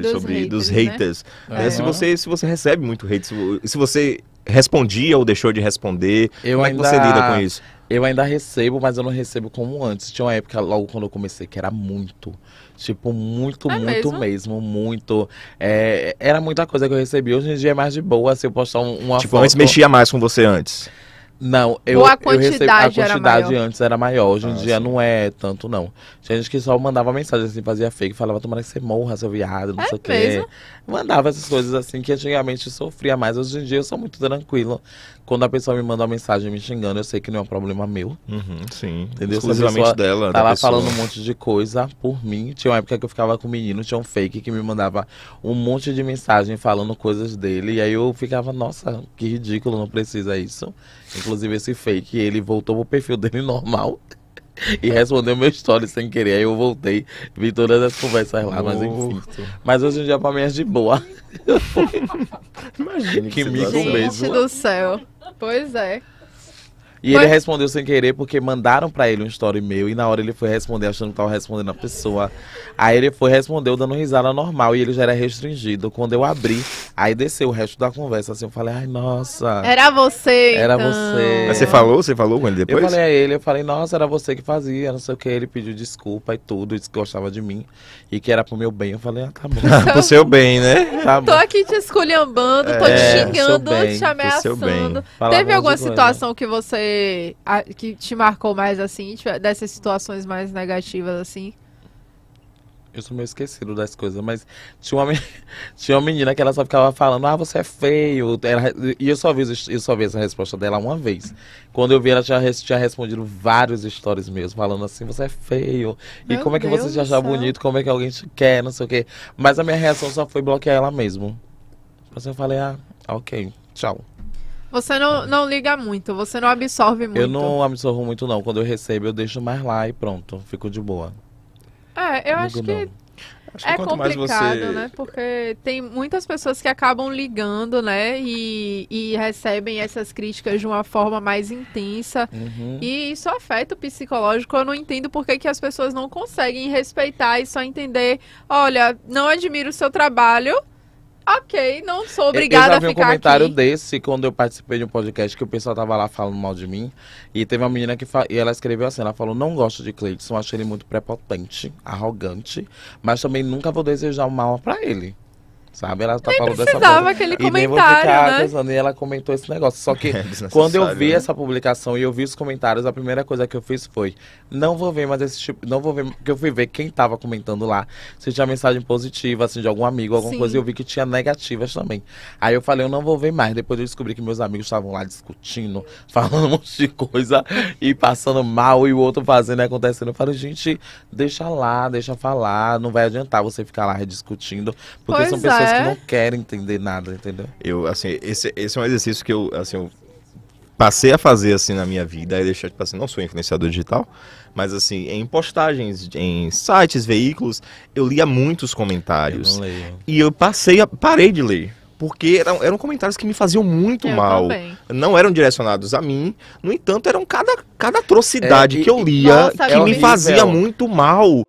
Dos sobre haters, dos haters. Né? É, é. se você se você recebe muito hate, se, você respondia ou deixou de responder, eu como ainda... é que você lida com isso? Eu ainda recebo, mas eu não recebo como antes. Tinha uma época, logo quando eu comecei, que era muito. Tipo, muito, é muito mesmo, mesmo muito. É, era muita coisa que eu recebi. Hoje em dia é mais de boa se eu postar uma tipo, foto. Tipo, antes mexia mais com você antes. Não, eu, Ou a quantidade, recebi, a quantidade era antes era maior. Hoje em ah, dia sim. não é tanto, não. Tinha gente que só mandava mensagem assim, fazia fake, falava, tomara que você morra, seu viado, não é sei o quê. Mandava essas coisas assim que antigamente sofria mais. Hoje em dia eu sou muito tranquilo. Quando a pessoa me manda uma mensagem me xingando, eu sei que não é um problema meu. Uhum, sim. Entendeu? Exclusivamente dela. tava lá pessoa. falando um monte de coisa por mim. Tinha uma época que eu ficava com um menino, tinha um fake que me mandava um monte de mensagem falando coisas dele. E aí eu ficava, nossa, que ridículo, não precisa isso. Inclusive, inclusive esse fake, ele voltou pro perfil dele normal e respondeu meu story sem querer. Aí eu voltei, vi todas as conversas lá, mas enfim. Mas hoje em dia pra mim é de boa. Imagina que, que mesmo. Gente do céu. Pois é. E ele respondeu sem querer, porque mandaram para ele um story meu, e na hora ele foi responder, achando que tava respondendo a pessoa. Aí ele foi respondeu dando risada normal, e ele já era restringido. Quando eu abri, aí desceu o resto da conversa, assim, eu falei, ai, nossa. Era você, Era então. você. Mas você falou? Você falou com ele depois? Eu falei a ele, eu falei, nossa, era você que fazia, não sei o que. Ele pediu desculpa e tudo, disse que gostava de mim, e que era pro meu bem. Eu falei, ah, tá bom. pro seu bem, né? Tá tô aqui te esculhambando, tô é, te xingando, bem, te ameaçando. Teve alguma situação que você a, que te marcou mais assim, tipo, dessas situações mais negativas assim? Eu sou meio esquecido das coisas, mas tinha uma, menina, tinha uma menina que ela só ficava falando, ah, você é feio. Ela, e eu só, vi, eu só vi essa resposta dela uma vez. Quando eu vi, ela já tinha respondido vários stories meus, falando assim, você é feio. e Meu como é que Deus você te achar bonito? Como é que alguém te quer, não sei o quê. Mas a minha reação só foi bloquear ela mesmo. Mas tipo assim, eu falei, ah, ok, tchau. Você não, não liga muito, você não absorve muito. Eu não absorvo muito, não. Quando eu recebo, eu deixo mais lá e pronto. Fico de boa. É, eu não acho que não. Acho é complicado, você... né? Porque tem muitas pessoas que acabam ligando, né? E, e recebem essas críticas de uma forma mais intensa. Uhum. E isso afeta o psicológico. Eu não entendo por que, que as pessoas não conseguem respeitar e só entender. Olha, não admiro o seu trabalho ok, não sou obrigada a ficar aqui. Eu já vi um comentário aqui. desse quando eu participei de um podcast que o pessoal tava lá falando mal de mim. E teve uma menina que fa... e ela escreveu assim, ela falou, não gosto de Cleiton, achei ele muito prepotente, arrogante, mas também nunca vou desejar o mal para ele. Sabe? Ela tá Nem falando dessa coisa. aquele e nem vou ficar né? pensando, e ela comentou esse negócio. Só que é quando eu vi né? essa publicação e eu vi os comentários, a primeira coisa que eu fiz foi: não vou ver mais esse tipo. Não vou ver. Porque eu fui ver quem tava comentando lá. Se tinha mensagem positiva, assim, de algum amigo, alguma Sim. coisa. E eu vi que tinha negativas também. Aí eu falei: eu não vou ver mais. Depois eu descobri que meus amigos estavam lá discutindo, falando um monte de coisa e passando mal e o outro fazendo e acontecendo. Eu falei: gente, deixa lá, deixa falar. Não vai adiantar você ficar lá rediscutindo. Porque pois são pessoas é, pessoas é? que não querem entender nada, entendeu? Eu, assim, esse, esse é um exercício que eu, assim, eu passei a fazer, assim, na minha vida. Aí deixar, tipo assim, não sou influenciador digital, mas, assim, em postagens, em sites, veículos, eu lia muitos comentários. Eu não leio. E eu passei a, parei de ler porque eram, eram comentários que me faziam muito eu mal. Também. Não eram direcionados a mim. No entanto, eram cada, cada atrocidade é, e, que eu lia nossa, que é me fazia muito mal.